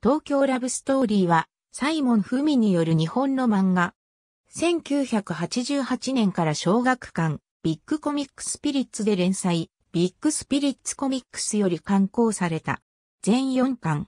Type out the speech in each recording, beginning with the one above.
東京ラブストーリーは、サイモン・フミによる日本の漫画。1988年から小学館、ビッグコミックスピリッツで連載、ビッグスピリッツコミックスより刊行された。全4巻。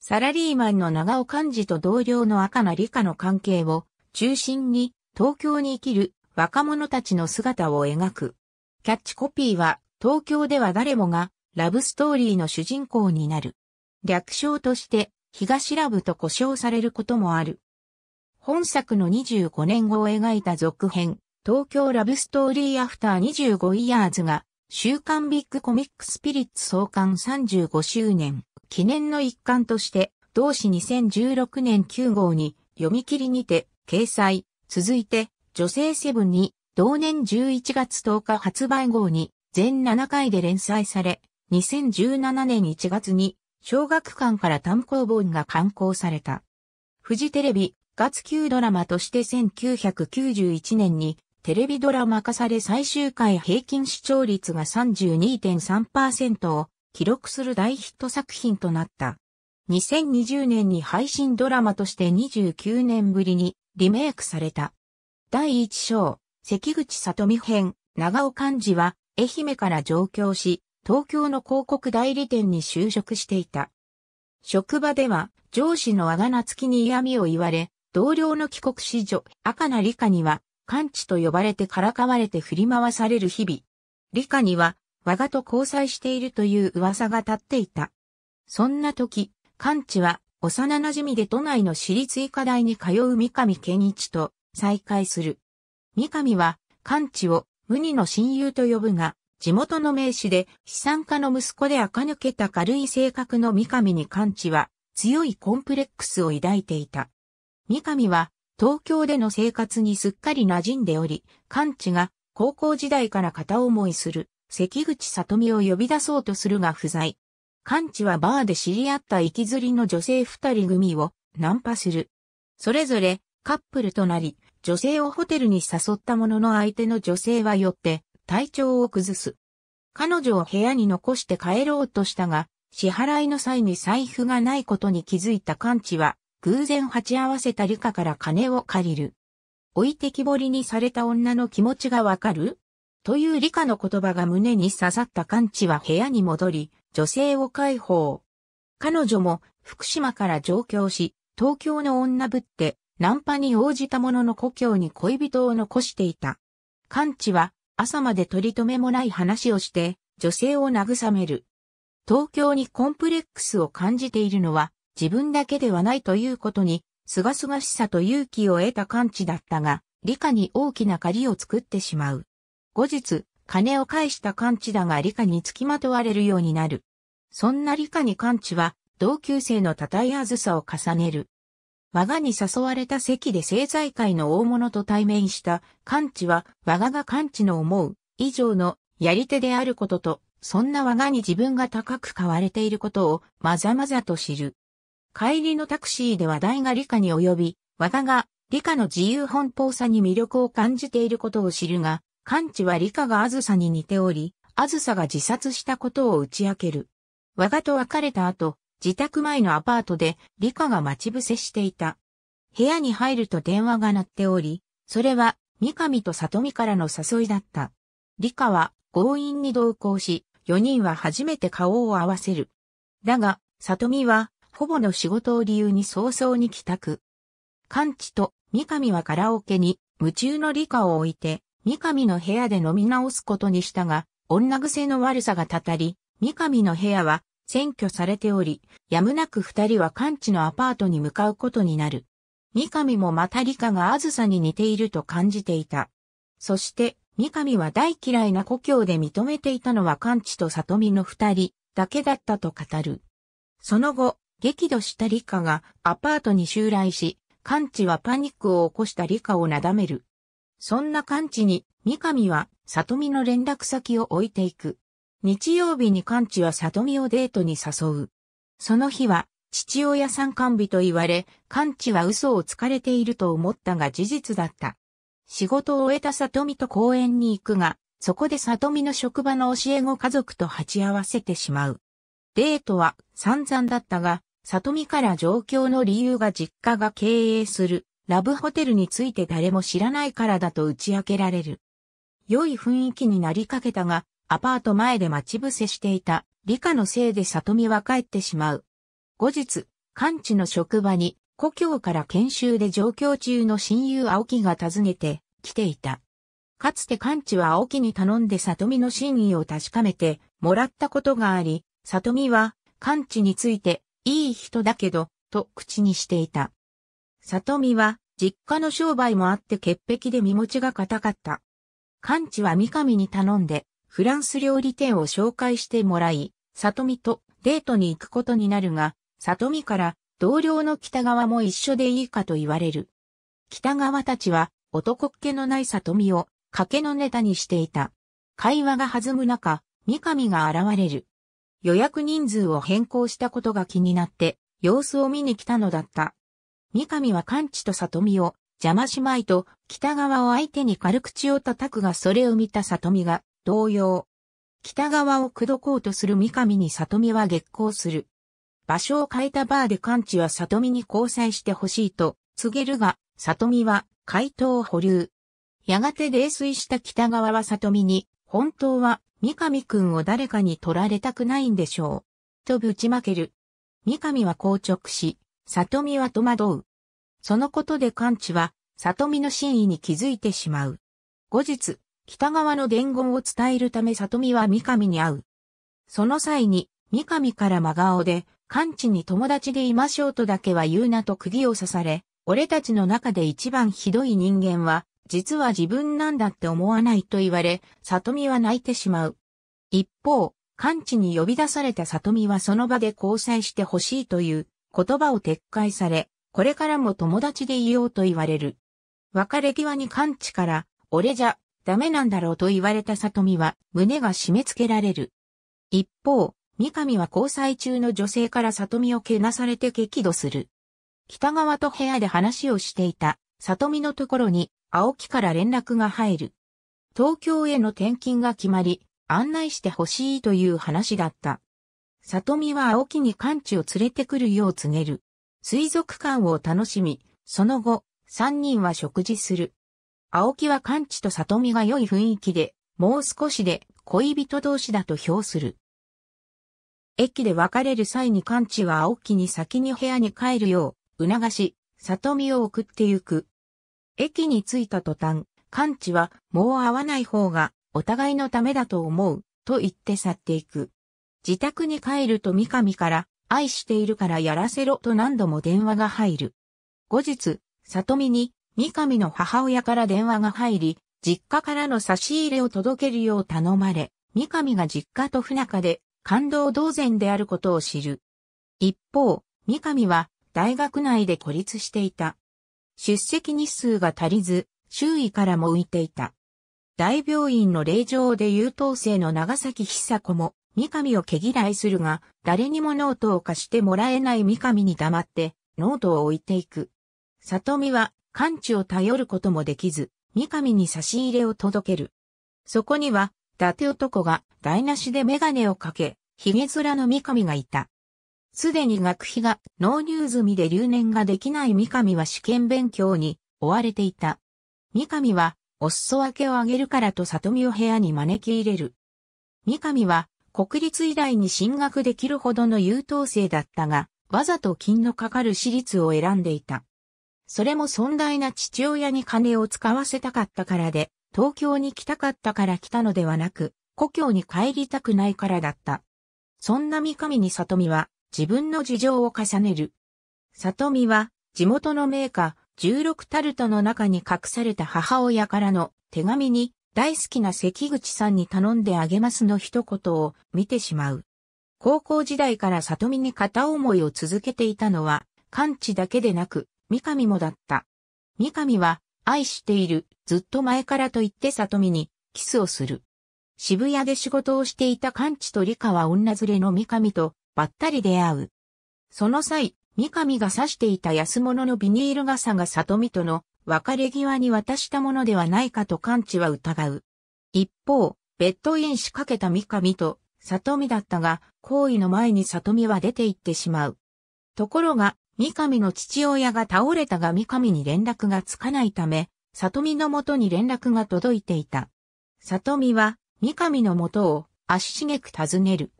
サラリーマンの長尾幹事と同僚の赤名理科の関係を中心に東京に生きる若者たちの姿を描く。キャッチコピーは東京では誰もがラブストーリーの主人公になる。略称として東ラブと呼称されることもある。本作の25年後を描いた続編、東京ラブストーリーアフター25イヤーズが、週刊ビッグコミックスピリッツ創刊35周年記念の一環として、同誌2016年9号に読み切りにて掲載、続いて女性セブンに同年11月10日発売号に全7回で連載され、2017年1月に小学館から単行本が刊行された。フジテレビ、月9ドラマとして1991年にテレビドラマ化され最終回平均視聴率が32.3%を記録する大ヒット作品となった。2020年に配信ドラマとして29年ぶりにリメイクされた。第1章、関口里美編、長尾漢字は愛媛から上京し、東京の広告代理店に就職していた。職場では上司のあがなつきに嫌味を言われ、同僚の帰国子女、赤な理科には、完治と呼ばれてからかわれて振り回される日々。理科には、我がと交際しているという噂が立っていた。そんな時、完治は、幼馴染で都内の私立医科大に通う三上健一と再会する。三上は、完治を無二の親友と呼ぶが、地元の名士で、資産家の息子で垢抜けた軽い性格の三上に関知は、強いコンプレックスを抱いていた。三上は、東京での生活にすっかり馴染んでおり、関知が、高校時代から片思いする、関口里美を呼び出そうとするが不在。関知はバーで知り合った行きずりの女性二人組を、ナンパする。それぞれ、カップルとなり、女性をホテルに誘ったものの相手の女性はよって、体調を崩す。彼女を部屋に残して帰ろうとしたが、支払いの際に財布がないことに気づいたカ知は、偶然鉢合わせたリカから金を借りる。置いてきぼりにされた女の気持ちがわかるという理科の言葉が胸に刺さったカンチは部屋に戻り、女性を解放。彼女も福島から上京し、東京の女ぶって、ナンパに応じたものの故郷に恋人を残していた。カンチは朝まで取り留めもない話をして、女性を慰める。東京にコンプレックスを感じているのは、自分だけではないということに、すがすがしさと勇気を得た感知だったが、理科に大きな借りを作ってしまう。後日、金を返した感知だが理科につきまとわれるようになる。そんな理科に感知は、同級生のたたえあずさを重ねる。我がに誘われた席で政財界の大物と対面した関知は我がが関知の思う以上のやり手であることと、そんな我がに自分が高く買われていることをまざまざと知る。帰りのタクシーで話題が理科に及び、我がが理科の自由奔放さに魅力を感じていることを知るが、関知は理科があずさに似ており、あずさが自殺したことを打ち明ける。我がと別れた後、自宅前のアパートで理カが待ち伏せしていた。部屋に入ると電話が鳴っており、それは三上と里美からの誘いだった。理カは強引に同行し、4人は初めて顔を合わせる。だが、里美は、ほぼの仕事を理由に早々に帰宅。完治と三上はカラオケに夢中の理科を置いて、三上の部屋で飲み直すことにしたが、女癖の悪さがたたり、三上の部屋は占拠されており、やむなく二人は完治のアパートに向かうことになる。三上もまた理科があずさに似ていると感じていた。そして、三上は大嫌いな故郷で認めていたのは完治と里美の二人だけだったと語る。その後、激怒した理科がアパートに襲来し、完治はパニックを起こした理科をなだめる。そんな完治に、三上は里美の連絡先を置いていく。日曜日にカンチは里見をデートに誘う。その日は、父親参観日と言われ、カンチは嘘をつかれていると思ったが事実だった。仕事を終えた里見と公園に行くが、そこで里見の職場の教え子家族と鉢合わせてしまう。デートは散々だったが、里見から状況の理由が実家が経営するラブホテルについて誰も知らないからだと打ち明けられる。良い雰囲気になりかけたが、アパート前で待ち伏せしていた、理科のせいで里美は帰ってしまう。後日、完地の職場に、故郷から研修で上京中の親友青木が訪ねて来ていた。かつて完地は青木に頼んで里美の真意を確かめてもらったことがあり、里美は完地についていい人だけど、と口にしていた。里美は実家の商売もあって潔癖で身持ちが固かった。完地は三上に頼んでフランス料理店を紹介してもらい、里見とデートに行くことになるが、里見から同僚の北川も一緒でいいかと言われる。北川たちは男っ気のない里見を賭けのネタにしていた。会話が弾む中、三上が現れる。予約人数を変更したことが気になって様子を見に来たのだった。三上は完治と里見を邪魔しまいと北川を相手に軽口を叩くがそれを見た里見が同様。北側を口説こうとする三上に里美は激高する。場所を変えたバーで完治は里美に交際してほしいと告げるが、里美は回答を保留。やがて泥酔した北側は里美に、本当は三上くんを誰かに取られたくないんでしょう。とぶちまける。三上は硬直し、里美は戸惑う。そのことで完治は、里美の真意に気づいてしまう。後日、北側の伝言を伝えるため里見は三上に会う。その際に、三上から真顔で、勘治に友達でいましょうとだけは言うなと釘を刺され、俺たちの中で一番ひどい人間は、実は自分なんだって思わないと言われ、里見は泣いてしまう。一方、勘治に呼び出された里見はその場で交際してほしいという言葉を撤回され、これからも友達でいようと言われる。別れ際に勘治から、俺じゃダメなんだろうと言われた里美は胸が締め付けられる。一方、三上は交際中の女性から里美をけなされて激怒する。北川と部屋で話をしていた里美のところに青木から連絡が入る。東京への転勤が決まり、案内してほしいという話だった。里美は青木に完治を連れてくるよう告げる。水族館を楽しみ、その後、三人は食事する。青木は完治と里見が良い雰囲気で、もう少しで恋人同士だと評する。駅で別れる際に完治は青木に先に部屋に帰るよう、促し、里見を送ってゆく。駅に着いた途端、完治はもう会わない方がお互いのためだと思う、と言って去っていく。自宅に帰ると三上から、愛しているからやらせろと何度も電話が入る。後日、里見に三上の母親から電話が入り、実家からの差し入れを届けるよう頼まれ、三上が実家と不仲で感動同然であることを知る。一方、三上は大学内で孤立していた。出席日数が足りず、周囲からも浮いていた。大病院の霊場で優等生の長崎久子も、三上を毛嫌いするが、誰にもノートを貸してもらえない三上に黙って、ノートを置いていく。里美は完治を頼ることもできず、三上に差し入れを届ける。そこには、伊達男が台無しでメガネをかけ、髭面の三上がいた。すでに学費が納入済みで留年ができない三上は試験勉強に追われていた。三上は、お裾分けをあげるからと里見を部屋に招き入れる。三上は、国立以来に進学できるほどの優等生だったが、わざと金のかかる私立を選んでいた。それも尊大な父親に金を使わせたかったからで、東京に来たかったから来たのではなく、故郷に帰りたくないからだった。そんな三上に里美は自分の事情を重ねる。里美は地元の名家16タルトの中に隠された母親からの手紙に大好きな関口さんに頼んであげますの一言を見てしまう。高校時代から里美に片思いを続けていたのは、完治だけでなく、三上もだった。三上は、愛している、ずっと前からと言って里見に、キスをする。渋谷で仕事をしていたカンチと理科は女連れの三上と、ばったり出会う。その際、三上が指していた安物のビニール傘が里見との別れ際に渡したものではないかとカンチは疑う。一方、ベッドインしかけた三上と里見だったが、行為の前に里見は出て行ってしまう。ところが、三上の父親が倒れたが三上に連絡がつかないため、里見のもとに連絡が届いていた。里見は、三上の元を足しげく尋ねる。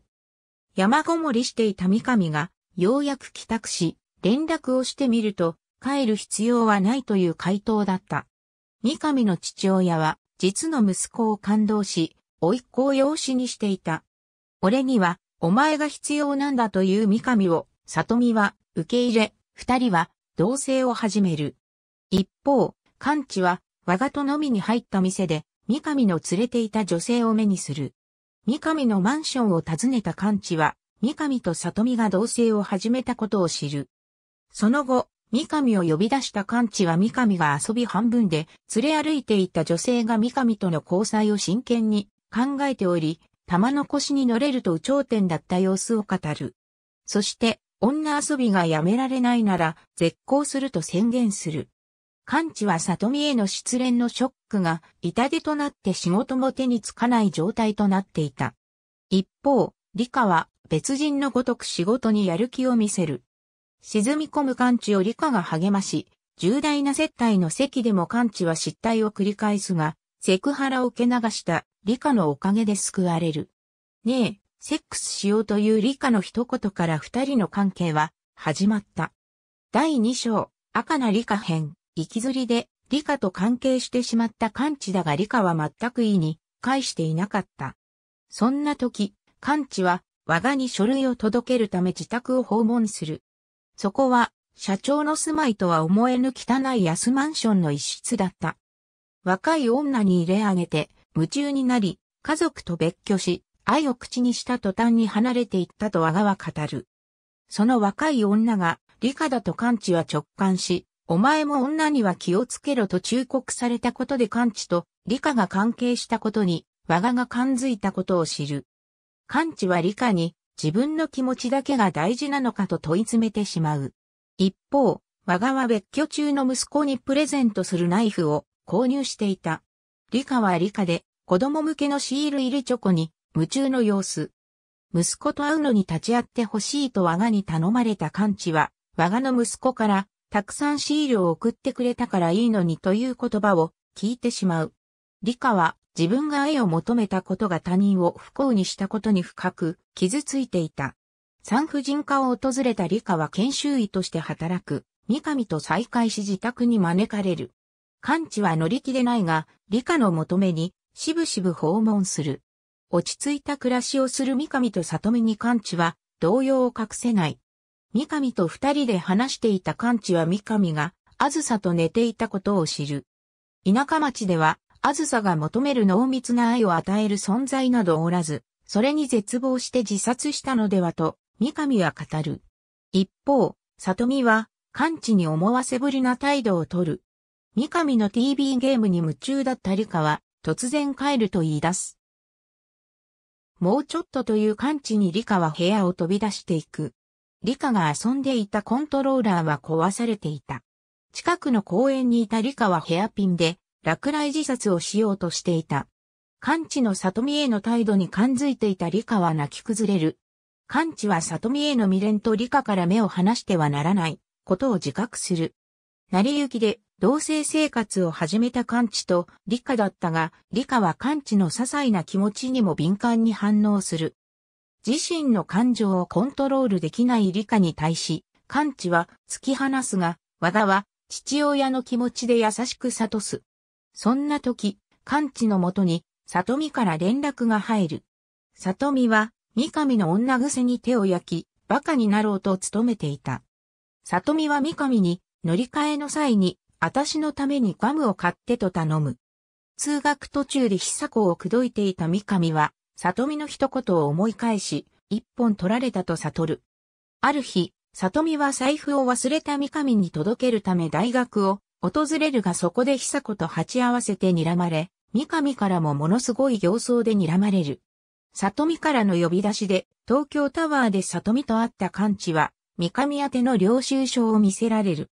山ごもりしていた三上が、ようやく帰宅し、連絡をしてみると、帰る必要はないという回答だった。三上の父親は、実の息子を感動し、甥っ子を養子にしていた。俺には、お前が必要なんだという三上を、里見は受け入れ、二人は同棲を始める。一方、勘ンは我がと飲みに入った店で、三上の連れていた女性を目にする。三上のマンションを訪ねた勘ンは、三上と里美が同棲を始めたことを知る。その後、三上を呼び出した勘ンは三上が遊び半分で連れ歩いていた女性が三上との交際を真剣に考えており、玉の腰に乗れると頂点だった様子を語る。そして、女遊びがやめられないなら絶交すると宣言する。完治は里見への失恋のショックが痛手となって仕事も手につかない状態となっていた。一方、理科は別人のごとく仕事にやる気を見せる。沈み込む完治を理科が励まし、重大な接待の席でも完治は失態を繰り返すが、セクハラを受け流した理科のおかげで救われる。ねえ、セックスしようという理科の一言から二人の関係は始まった。第二章、赤な理科編、行きずりで理科と関係してしまった感知だが理科は全く意に返していなかった。そんな時、感知は我がに書類を届けるため自宅を訪問する。そこは社長の住まいとは思えぬ汚い安マンションの一室だった。若い女に入れ上げて夢中になり、家族と別居し、愛を口にした途端に離れていったと阿がは語る。その若い女が、理科だと完治は直感し、お前も女には気をつけろと忠告されたことで完治と理科が関係したことに、我がが感づいたことを知る。完治は理科に自分の気持ちだけが大事なのかと問い詰めてしまう。一方、我がは別居中の息子にプレゼントするナイフを購入していた。理科は理科で子供向けのシール入りチョコに夢中の様子。息子と会うのに立ち会ってほしいと我がに頼まれた勘ンは、我がの息子から、たくさんシールを送ってくれたからいいのにという言葉を聞いてしまう。理科は自分が愛を求めたことが他人を不幸にしたことに深く傷ついていた。産婦人科を訪れた理科は研修医として働く、三上と再会し自宅に招かれる。完治は乗り気でないが、理科の求めに、しぶしぶ訪問する。落ち着いた暮らしをする三上と里美に完治は動揺を隠せない。三上と二人で話していた完治は三上があずさと寝ていたことを知る。田舎町ではあずさが求める濃密な愛を与える存在などおらず、それに絶望して自殺したのではと三上は語る。一方、里美は完治に思わせぶりな態度をとる。三上の TV ゲームに夢中だったリカは突然帰ると言い出す。もうちょっとという感知にリカは部屋を飛び出していく。リカが遊んでいたコントローラーは壊されていた。近くの公園にいたリカはヘアピンで落雷自殺をしようとしていた。感知の里見への態度に感づいていたリカは泣き崩れる。感知は里見への未練とリカから目を離してはならないことを自覚する。成り行きで同性生活を始めたカンチと理科だったが、理科はカンチの些細な気持ちにも敏感に反応する。自身の感情をコントロールできない理科に対し、カンチは突き放すが、和田は父親の気持ちで優しく悟す。そんな時、カンチのもとに、里美から連絡が入る。里美は、三上の女癖に手を焼き、馬鹿になろうと努めていた。里美は三上に、乗り換えの際に、私のためにガムを買ってと頼む。通学途中で久子を口説いていた三上は、里見の一言を思い返し、一本取られたと悟る。ある日、里見は財布を忘れた三上に届けるため大学を訪れるがそこで久子と鉢合わせて睨まれ、三上からもものすごい形相で睨まれる。里見からの呼び出しで、東京タワーで里見と会った関知は、三上宛ての領収書を見せられる。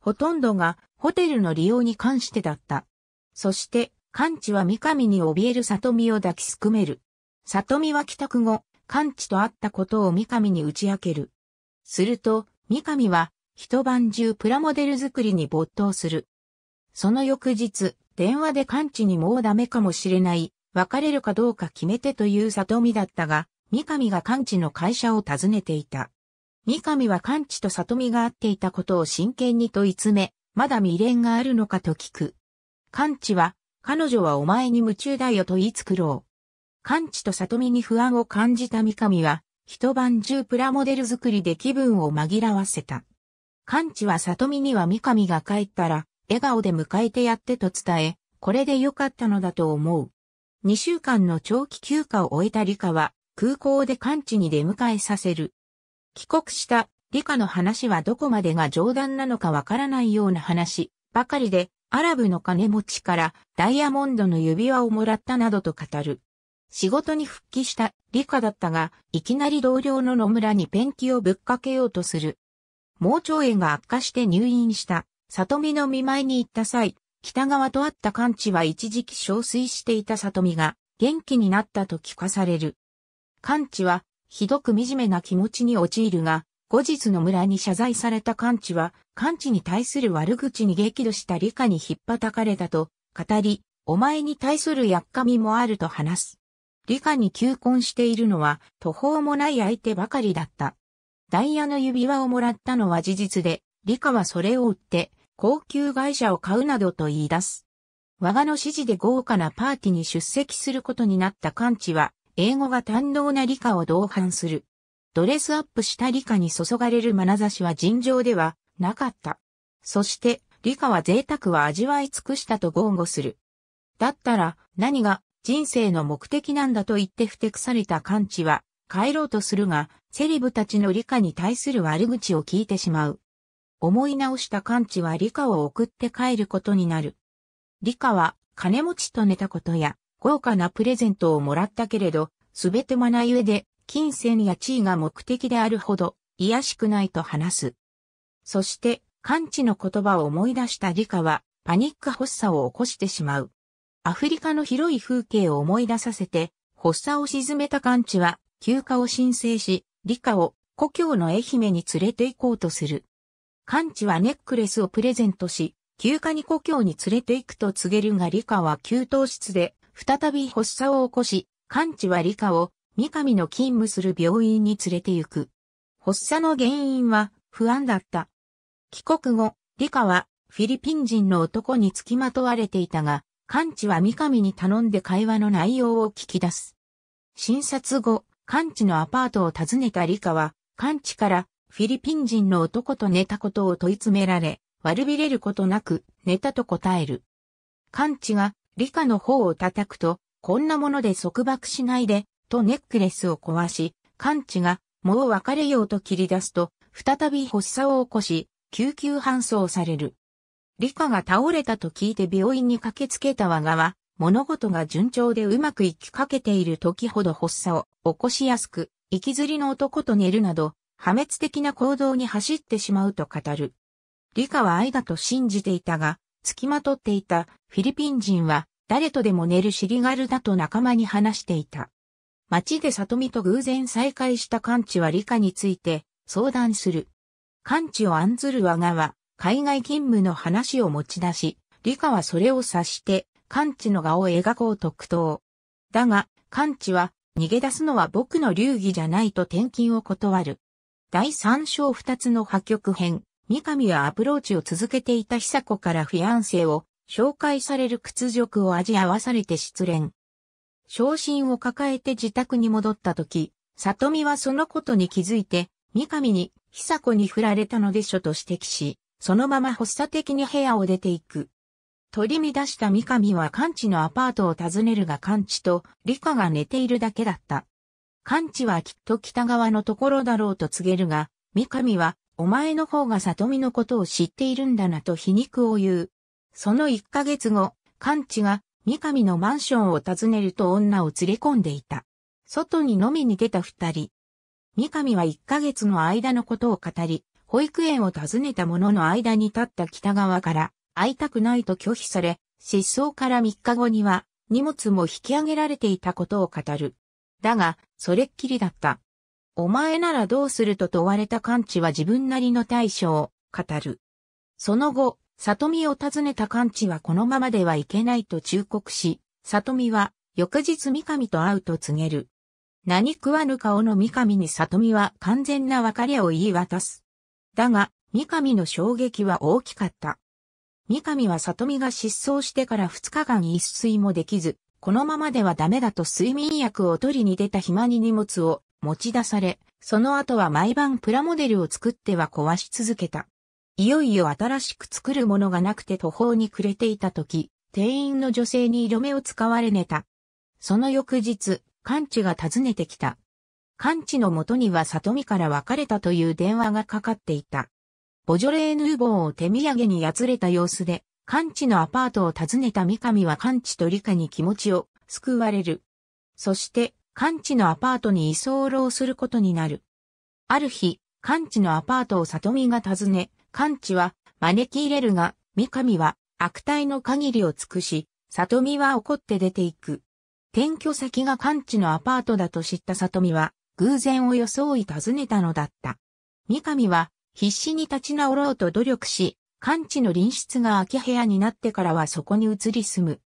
ほとんどがホテルの利用に関してだった。そして、完治は三上に怯える里見を抱きすくめる。里見は帰宅後、完治と会ったことを三上に打ち明ける。すると、三上は、一晩中プラモデル作りに没頭する。その翌日、電話で完治にもうダメかもしれない、別れるかどうか決めてという里見だったが、三上が完治の会社を訪ねていた。三上は完治と里見が会っていたことを真剣に問い詰め、まだ未練があるのかと聞く。完治は、彼女はお前に夢中だよと言いつくろう。完治と里見に不安を感じた三上は、一晩中プラモデル作りで気分を紛らわせた。完治は里見には三上が帰ったら、笑顔で迎えてやってと伝え、これでよかったのだと思う。二週間の長期休暇を終えた理科は、空港で完治に出迎えさせる。帰国した理科の話はどこまでが冗談なのかわからないような話ばかりで、アラブの金持ちからダイヤモンドの指輪をもらったなどと語る。仕事に復帰した理科だったが、いきなり同僚の野村にペンキをぶっかけようとする。盲腸炎が悪化して入院した、里見の見舞いに行った際、北側とあった完治は一時期憔悴していた里見が、元気になったと聞かされる。完治は、ひどく惨めな気持ちに陥るが、後日の村に謝罪された完治は、完治に対する悪口に激怒した理科にひっぱたかれたと語り、お前に対するやっかみもあると話す。理科に求婚しているのは途方もない相手ばかりだった。ダイヤの指輪をもらったのは事実で、理科はそれを売って、高級会社を買うなどと言い出す。我がの指示で豪華なパーティーに出席することになったカンは、英語が堪能な理科を同伴する。ドレスアップした理科に注がれる眼差しは尋常ではなかった。そして、理科は贅沢は味わい尽くしたと豪語する。だったら、何が人生の目的なんだと言ってふてくされた感知は、帰ろうとするが、セリブたちの理科に対する悪口を聞いてしまう。思い直した感知は理科を送って帰ることになる。理科は金持ちと寝たことや、豪華なプレゼントをもらったけれど、すべてまない上で金銭や地位が目的であるほど、癒しくないと話す。そして、感知の言葉を思い出した理科は、パニック発作を起こしてしまう。アフリカの広い風景を思い出させて、発作を沈めた感知は、休暇を申請し、理科を故郷の愛媛に連れて行こうとする。感知はネックレスをプレゼントし、休暇に故郷に連れて行くと告げるが理科は給湯室で再び発作を起こし、感知は理科を三上の勤務する病院に連れて行く。発作の原因は不安だった。帰国後、理科はフィリピン人の男に付きまとわれていたが、カンは三上に頼んで会話の内容を聞き出す。診察後、カンのアパートを訪ねた理科は、カンからフィリピン人の男と寝たことを問い詰められ、悪びれることなく寝たと答える。カンが理科の方を叩くと、こんなもので束縛しないでとネックレスを壊し、カンチが、もう別れようと切り出すと、再び発作を起こし、救急搬送される。リカが倒れたと聞いて病院に駆けつけた我がは、物事が順調でうまくいきかけている時ほど発作を起こしやすく、息きずりの男と寝るなど、破滅的な行動に走ってしまうと語る。リカは愛だと信じていたが、付きまとっていたフィリピン人は誰とでも寝る尻軽だと仲間に話していた。街で里見と偶然再会した完治は理科について相談する。完治を案ずる我がは海外勤務の話を持ち出し、理科はそれを察して完治の画を描こうと苦闘。だが、完治は逃げ出すのは僕の流儀じゃないと転勤を断る。第3章2つの破局編、三上はアプローチを続けていた久子からフィアンセを紹介される屈辱を味合わされて失恋。昇進を抱えて自宅に戻った時、里見はそのことに気づいて、三上に、久子に振られたのでしょと指摘し、そのまま発作的に部屋を出ていく。取り乱した三上は勘地のアパートを訪ねるが勘地と理科が寝ているだけだった。勘地はきっと北側のところだろうと告げるが、三上は、お前の方が里見のことを知っているんだなと皮肉を言う。その一ヶ月後、勘地が三上のマンションを訪ねると女を連れ込んでいた。外に飲みに出た二人。三上は一ヶ月の間のことを語り、保育園を訪ねた者の間に立った北側から、会いたくないと拒否され、失踪から三日後には、荷物も引き上げられていたことを語る。だが、それっきりだった。お前ならどうすると問われた感知は自分なりの対処を語る。その後、里見を訪ねた完治はこのままではいけないと忠告し、里見は翌日三上と会うと告げる。何食わぬ顔の三上に里見は完全な別れを言い渡す。だが、三上の衝撃は大きかった。三上は里見が失踪してから二日間一睡もできず、このままではダメだと睡眠薬を取りに出た暇に荷物を持ち出され、その後は毎晩プラモデルを作っては壊し続けた。いよいよ新しく作るものがなくて途方に暮れていた時、店員の女性に色目を使われ寝た。その翌日、関知が訪ねてきた。関知の元には里見から別れたという電話がかかっていた。ボジョレーヌーボーを手土産にやつれた様子で、関知のアパートを訪ねた三上は関知と理科に気持ちを救われる。そして、関知のアパートに居候することになる。ある日、関知のアパートを里見が訪ね、完治は招き入れるが、三上は悪態の限りを尽くし、里見は怒って出ていく。転居先が完治のアパートだと知った里見は、偶然を装い訪ねたのだった。三上は必死に立ち直ろうと努力し、完治の隣室が空き部屋になってからはそこに移り住む。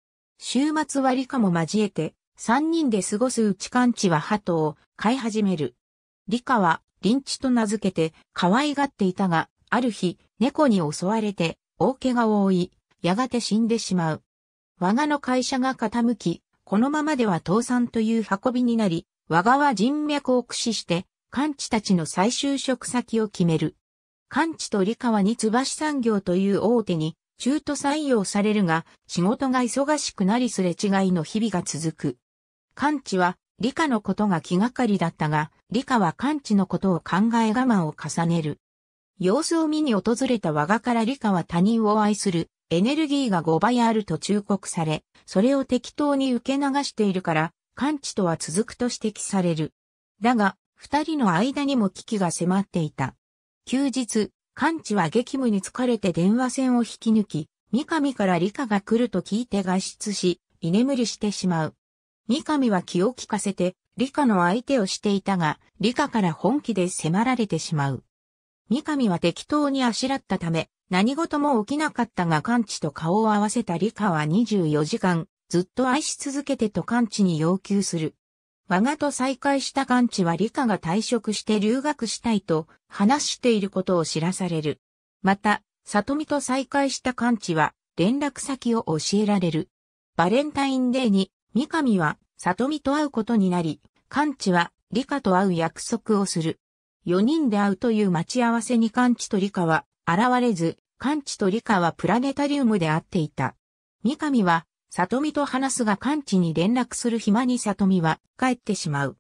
週末は理科も交えて、三人で過ごすうち完治は鳩を飼い始める。理科は、リンチと名付けて可愛がっていたが、ある日、猫に襲われて、大怪我を負い、やがて死んでしまう。我がの会社が傾き、このままでは倒産という運びになり、我がは人脈を駆使して、勘地たちの再就職先を決める。勘地と理川に橋産業という大手に、中途採用されるが、仕事が忙しくなりすれ違いの日々が続く。勘地は、理科のことが気がかりだったが、理科は勘地のことを考え我慢を重ねる。様子を見に訪れた我がから理科は他人を愛する、エネルギーが5倍あると忠告され、それを適当に受け流しているから、完治とは続くと指摘される。だが、二人の間にも危機が迫っていた。休日、完治は激務に疲れて電話線を引き抜き、三上から理科が来ると聞いて外出し、居眠りしてしまう。三上は気を利かせて、理科の相手をしていたが、理科から本気で迫られてしまう。三上は適当にあしらったため、何事も起きなかったが完治と顔を合わせた理科は24時間、ずっと愛し続けてと完治に要求する。我がと再会した完治は理科が退職して留学したいと話していることを知らされる。また、里美と再会した完治は連絡先を教えられる。バレンタインデーに三上は里美と会うことになり、完治は理科と会う約束をする。4人で会うという待ち合わせにンチと理科は現れず、ンチと理科はプラネタリウムで会っていた。三上は、里美と話すがンチに連絡する暇に里美は帰ってしまう。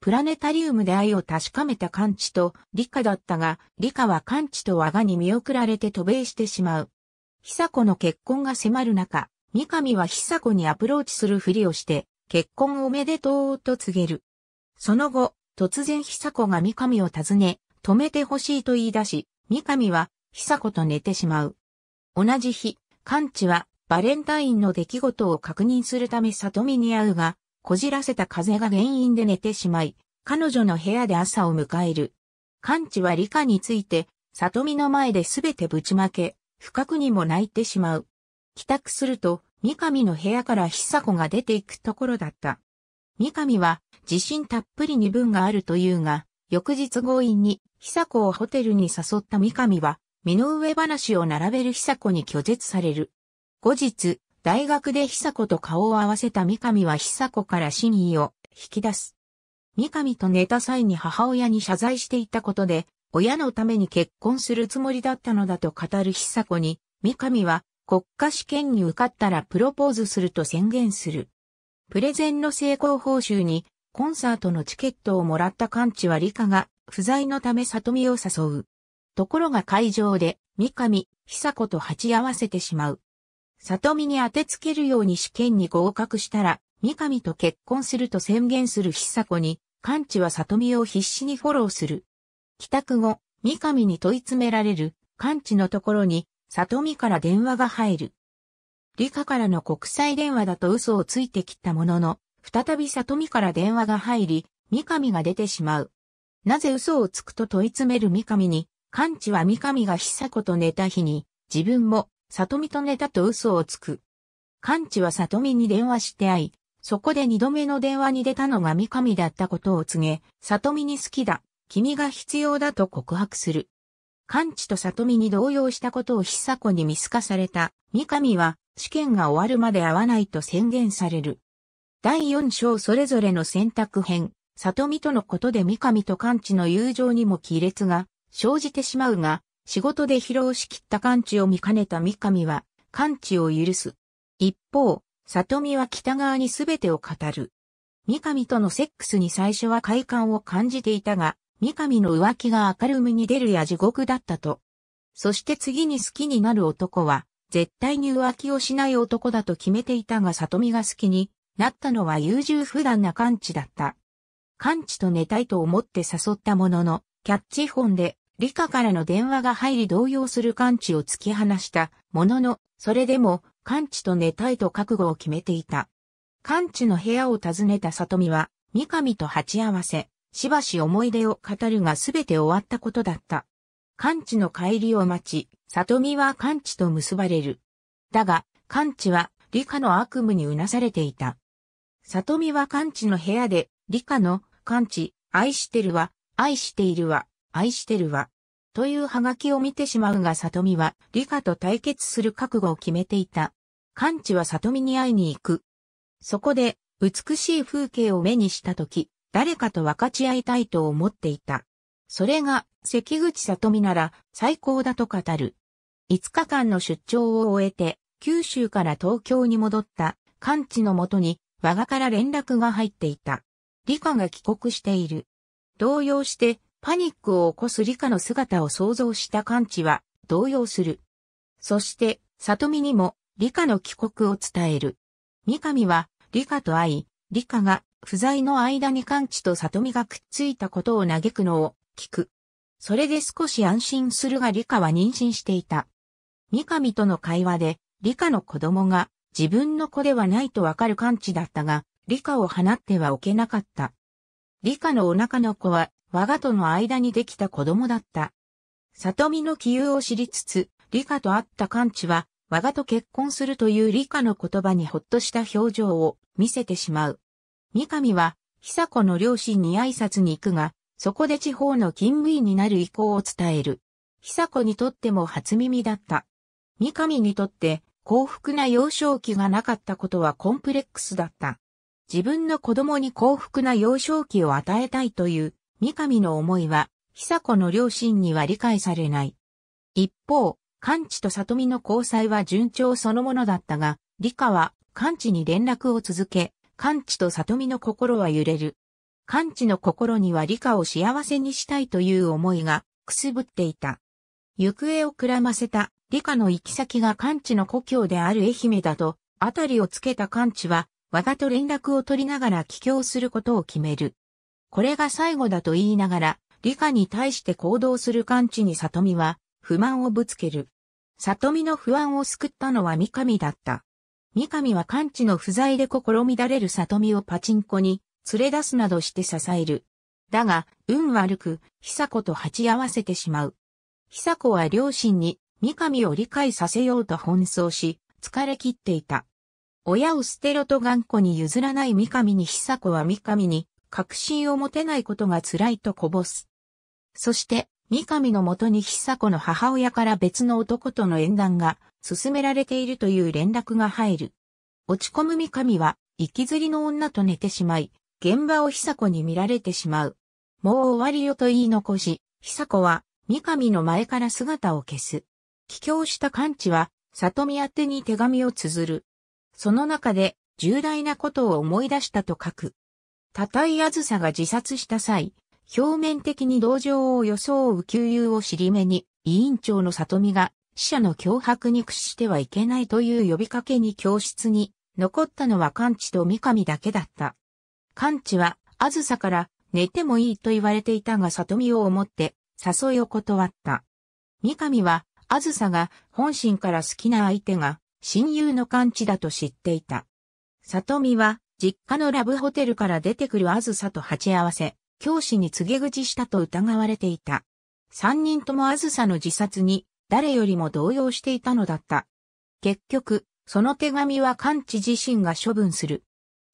プラネタリウムで愛を確かめたンチと理科だったが、理科はンチと我がに見送られて渡米してしまう。久子の結婚が迫る中、三上は久子にアプローチするふりをして、結婚おめでとうと告げる。その後、突然久子が三上を訪ね、止めてほしいと言い出し、三上は久子と寝てしまう。同じ日、ンチはバレンタインの出来事を確認するため里見に会うが、こじらせた風が原因で寝てしまい、彼女の部屋で朝を迎える。ンチは理科について、里見の前で全てぶちまけ、不覚にも泣いてしまう。帰宅すると、三上の部屋から久子が出ていくところだった。三上は自信たっぷりに分があるというが、翌日強引に久子をホテルに誘った三上は、身の上話を並べる久子に拒絶される。後日、大学で久子と顔を合わせた三上は久子から真意を引き出す。三上と寝た際に母親に謝罪していたことで、親のために結婚するつもりだったのだと語る久子に、三上は国家試験に受かったらプロポーズすると宣言する。プレゼンの成功報酬に、コンサートのチケットをもらったカンチは理科が、不在のため里美を誘う。ところが会場で、三上、久子と鉢合わせてしまう。里美に当てつけるように試験に合格したら、三上と結婚すると宣言する久子に、カンチは里美を必死にフォローする。帰宅後、三上に問い詰められる、カンチのところに、里美から電話が入る。理科からの国際電話だと嘘をついてきたものの、再び里美から電話が入り、三上が出てしまう。なぜ嘘をつくと問い詰める三上に、完治は三上が久子と寝た日に、自分も里美と寝たと嘘をつく。完治は里美に電話して会い、そこで二度目の電話に出たのが三上だったことを告げ、里美に好きだ、君が必要だと告白する。完治と里美に動揺したことを久子に見透かされた、三上は試験が終わるまで会わないと宣言される。第四章それぞれの選択編、里見とのことで三上と完治の友情にも亀裂が生じてしまうが、仕事で疲労しきった完治を見かねた三上は、完治を許す。一方、里見は北側に全てを語る。三上とのセックスに最初は快感を感じていたが、三上の浮気が明るみに出るや地獄だったと。そして次に好きになる男は、絶対に浮気をしない男だと決めていたが里美が好きになったのは優柔不断な感知だった。感知と寝たいと思って誘ったものの、キャッチ本ンで理科からの電話が入り動揺する感知を突き放したものの、それでも感知と寝たいと覚悟を決めていた。感知の部屋を訪ねた里美は、三上と鉢合わせ、しばし思い出を語るがすべて終わったことだった。完治の帰りを待ち、里見は完治と結ばれる。だが、完治は理科の悪夢にうなされていた。里見は完治の部屋で、理科の完治、愛してるわ、愛しているわ、愛してるわ。というハガキを見てしまうが里見は理科と対決する覚悟を決めていた。完治は里見に会いに行く。そこで、美しい風景を目にしたとき、誰かと分かち合いたいと思っていた。それが関口里美なら最高だと語る。5日間の出張を終えて、九州から東京に戻った関知のもとに、我がから連絡が入っていた。理科が帰国している。動揺してパニックを起こす理科の姿を想像した関知は動揺する。そして、里美にも理科の帰国を伝える。三上は理科と会い、理科が不在の間に関知と里美がくっついたことを嘆くのを聞く。それで少し安心するが理科は妊娠していた。三上との会話で、理科の子供が自分の子ではないとわかる感知だったが、理科を放ってはおけなかった。理科のお腹の子は、我がとの間にできた子供だった。里見の気憂を知りつつ、理科と会った感知は、我がと結婚するという理科の言葉にほっとした表情を見せてしまう。三上は、久子の両親に挨拶に行くが、そこで地方の勤務医になる意向を伝える。久子にとっても初耳だった。三上にとって幸福な幼少期がなかったことはコンプレックスだった。自分の子供に幸福な幼少期を与えたいという三上の思いは、久子の両親には理解されない。一方、関知と里美の交際は順調そのものだったが、理科は関知に連絡を続け、関知と里美の心は揺れる。完治の心には理科を幸せにしたいという思いがくすぶっていた。行方をくらませた理科の行き先が完治の故郷である愛媛だと、あたりをつけた完治は、わざと連絡を取りながら帰郷することを決める。これが最後だと言いながら、理科に対して行動する完治に里美は、不満をぶつける。里美の不安を救ったのは三上だった。三上は完治の不在で心乱れる里美をパチンコに連れ出すなどして支える。だが、運悪く、久子と鉢合わせてしまう。久子は両親に、三上を理解させようと奔走し、疲れ切っていた。親を捨てろと頑固に譲らない三上に久子は三上に、確信を持てないことが辛いとこぼす。そして、三上のもとに久子の母親から別の男との縁談が進められているという連絡が入る。落ち込む三上は、息きずりの女と寝てしまい、現場を久子に見られてしまう。もう終わりよと言い残し、久子は三上の前から姿を消す。帰郷した完治は、里見宛てに手紙を綴る。その中で、重大なことを思い出したと書く。た井あずさが自殺した際、表面的に同情を装う旧友を尻目に、委員長の里見が死者の脅迫に屈してはいけないという呼びかけに教室に残ったのは完治と三上だけだった。完治は、あずさから、寝てもいいと言われていたが里見を思って、誘いを断った。三上は、あずさが本心から好きな相手が親友の完治だと知っていた。里美は実家のラブホテルから出てくるあずさと鉢合わせ、教師に告げ口したと疑われていた。三人ともあずさの自殺に誰よりも動揺していたのだった。結局、その手紙は完治自身が処分する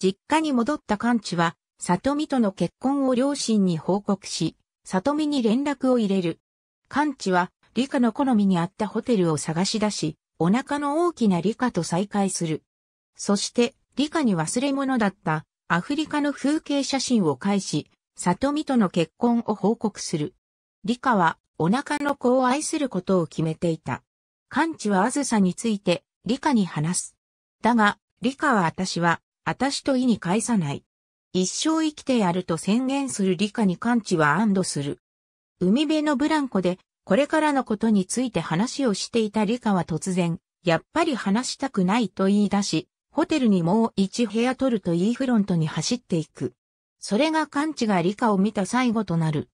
実家に戻った完治は、里美との結婚を両親に報告し、里美に連絡を入れる。完治は、理科の好みに合ったホテルを探し出し、お腹の大きな理科と再会する。そして、理科に忘れ物だったアフリカの風景写真を介し、里美との結婚を報告する。理科は、お腹の子を愛することを決めていた。完治はあずさについて、理科に話す。だが、理科は私は、私と意に返さない。一生生きてやると宣言する理科に感知は安堵する。海辺のブランコで、これからのことについて話をしていた理科は突然、やっぱり話したくないと言い出し、ホテルにもう一部屋取ると言いフロントに走っていく。それがカンチが理科を見た最後となる。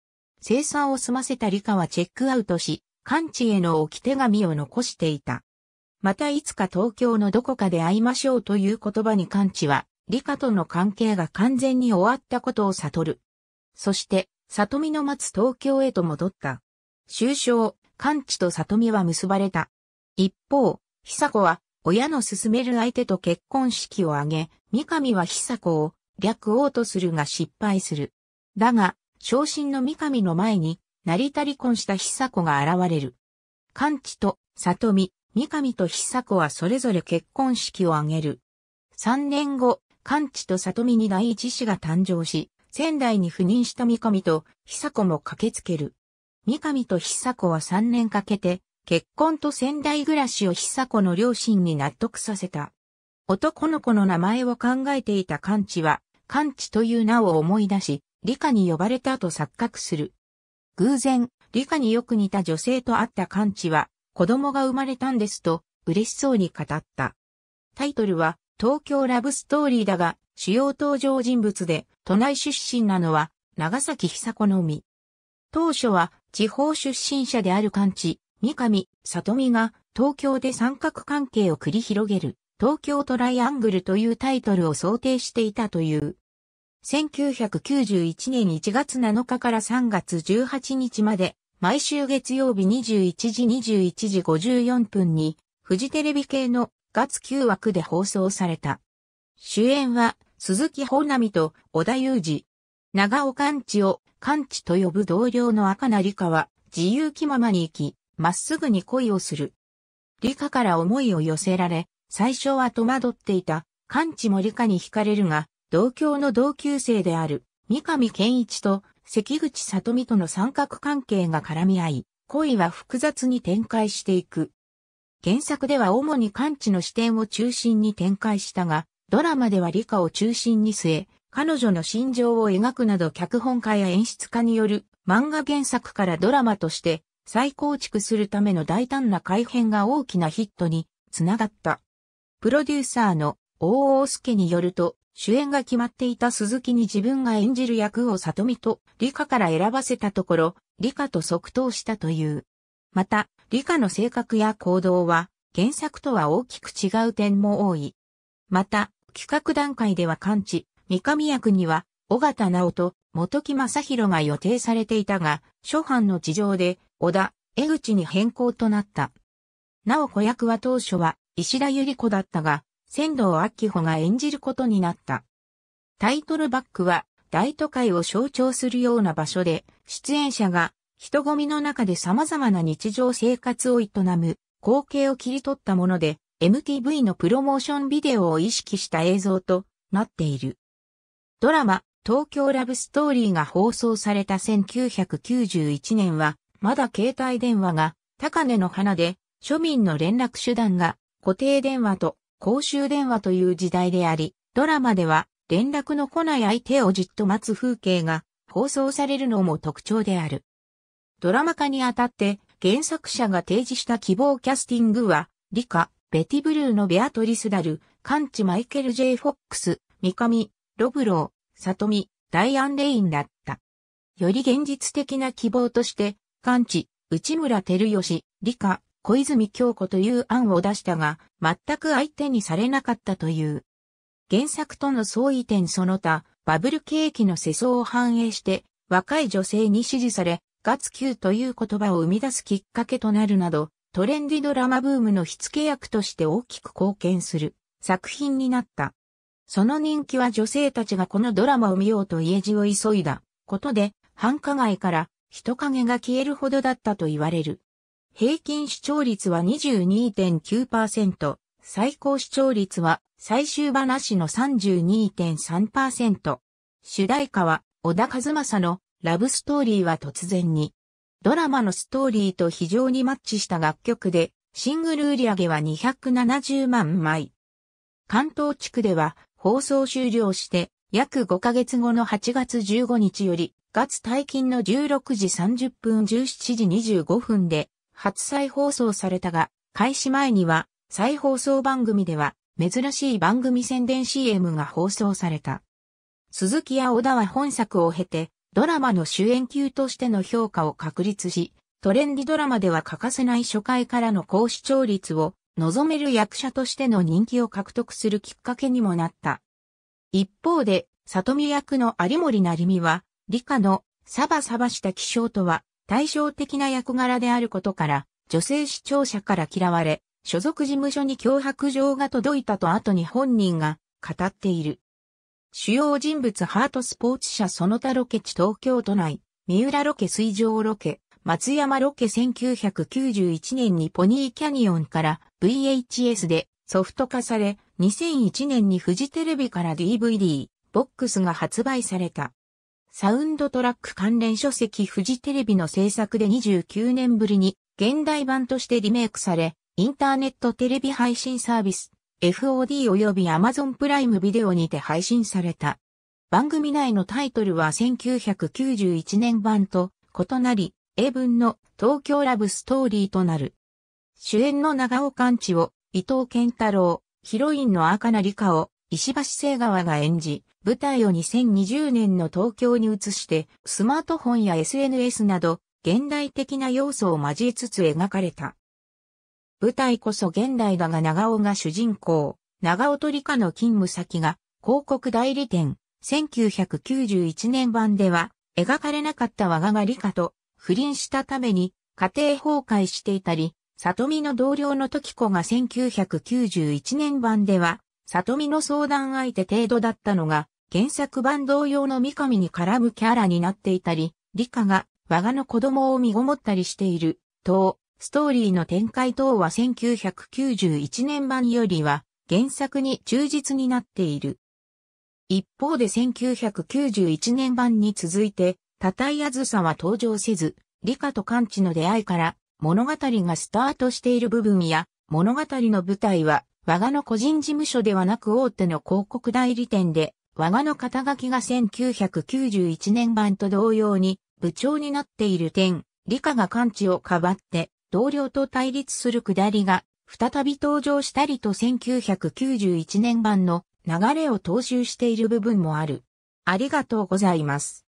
生産を済ませた理科はチェックアウトし、カンチへの置き手紙を残していた。またいつか東京のどこかで会いましょうという言葉に関知は、理科との関係が完全に終わったことを悟る。そして、里見の待つ東京へと戻った。終章、関知と里見は結ばれた。一方、久子は、親の勧める相手と結婚式を挙げ、三上は久子を略王とするが失敗する。だが、昇進の三上の前に、成田離婚した久子が現れる。関知と、里見、三上と久子はそれぞれ結婚式を挙げる。三年後、関地と里見に第一子が誕生し、仙台に赴任した三上と久子も駆けつける。三上と久子は三年かけて、結婚と仙台暮らしを久子の両親に納得させた。男の子の名前を考えていた関地は、関地という名を思い出し、理科に呼ばれたと錯覚する。偶然、理科によく似た女性と会った関知は、子供が生まれたんですと嬉しそうに語った。タイトルは東京ラブストーリーだが主要登場人物で都内出身なのは長崎久子のみ。当初は地方出身者である漢地、三上、里美が東京で三角関係を繰り広げる東京トライアングルというタイトルを想定していたという。1991年1月7日から3月18日まで毎週月曜日21時21時54分に、フジテレビ系の月9枠で放送された。主演は、鈴木保奈美と小田裕二。長尾勘地を勘地と呼ぶ同僚の赤名理香は、自由気ままに生き、まっすぐに恋をする。理香から思いを寄せられ、最初は戸惑っていた、勘地も理香に惹かれるが、同郷の同級生である、三上健一と関口里美との三角関係が絡み合い、恋は複雑に展開していく。原作では主に感知の視点を中心に展開したが、ドラマでは理科を中心に据え、彼女の心情を描くなど脚本家や演出家による漫画原作からドラマとして再構築するための大胆な改変が大きなヒットにつながった。プロデューサーの大大助によると、主演が決まっていた鈴木に自分が演じる役を里見と理科から選ばせたところ、理科と即答したという。また、理科の性格や行動は、原作とは大きく違う点も多い。また、企画段階では完治、三上役には、小形直人、元木正宏が予定されていたが、初版の事情で、小田、江口に変更となった。なお子役は当初は、石田ゆり子だったが、仙道明穂が演じることになった。タイトルバックは大都会を象徴するような場所で、出演者が人混みの中で様々な日常生活を営む光景を切り取ったもので、MTV のプロモーションビデオを意識した映像となっている。ドラマ、東京ラブストーリーが放送された1991年は、まだ携帯電話が高根の花で、庶民の連絡手段が固定電話と公衆電話という時代であり、ドラマでは連絡の来ない相手をじっと待つ風景が放送されるのも特徴である。ドラマ化にあたって原作者が提示した希望キャスティングは、リカ、ベティブルーのベアトリスダル、カンチマイケル・ジェイ・フォックス、三上、ロブロー、サトミ、ダイアン・レインだった。より現実的な希望として、カンチ、内村照吉、リカ、小泉京子という案を出したが、全く相手にされなかったという。原作との相違点その他、バブル景気の世相を反映して、若い女性に支持され、ガューという言葉を生み出すきっかけとなるなど、トレンディドラマブームの火付け役として大きく貢献する作品になった。その人気は女性たちがこのドラマを見ようと家路を急いだことで、繁華街から人影が消えるほどだったと言われる。平均視聴率は22.9%、最高視聴率は最終話の32.3%。主題歌は小田和正のラブストーリーは突然に。ドラマのストーリーと非常にマッチした楽曲で、シングル売り上げは270万枚。関東地区では放送終了して約5ヶ月後の8月15日より、月退勤の16時30分17時25分で初再放送されたが、開始前には、再放送番組では、珍しい番組宣伝 CM が放送された。鈴木や小田は本作を経て、ドラマの主演級としての評価を確立し、トレンディドラマでは欠かせない初回からの高視聴率を望める役者としての人気を獲得するきっかけにもなった。一方で、里見役の有森成美は、理科のサバサバした気象とは対照的な役柄であることから、女性視聴者から嫌われ、所属事務所に脅迫状が届いたと後に本人が語っている。主要人物ハートスポーツ社その他ロケ地東京都内、三浦ロケ水上ロケ、松山ロケ1991年にポニーキャニオンから VHS でソフト化され、2001年にフジテレビから DVD、ボックスが発売された。サウンドトラック関連書籍フジテレビの制作で29年ぶりに現代版としてリメイクされ、インターネットテレビ配信サービス FOD 及び Amazon プライムビデオにて配信された。番組内のタイトルは1991年版と異なり、英文の東京ラブストーリーとなる。主演の長尾勘地を、伊藤健太郎、ヒロインの赤名里香を、石橋清川が演じ、舞台を2020年の東京に移して、スマートフォンや SNS など、現代的な要素を交えつつ描かれた。舞台こそ現代だが長尾が主人公、長尾と理の勤務先が、広告代理店、1991年版では、描かれなかった我がが理科と、不倫したために、家庭崩壊していたり、里見の同僚の時子が1991年版では、里見の相談相手程度だったのが、原作版同様の三上に絡むキャラになっていたり、理科が我がの子供を身ごもったりしている、等、ストーリーの展開等は1991年版よりは原作に忠実になっている。一方で1991年版に続いて、たいあずさは登場せず、理科と完治の出会いから物語がスタートしている部分や物語の舞台は我がの個人事務所ではなく大手の広告代理店で、我がの肩書きが1991年版と同様に部長になっている点、理科が完治をかばって同僚と対立するくだりが再び登場したりと1991年版の流れを踏襲している部分もある。ありがとうございます。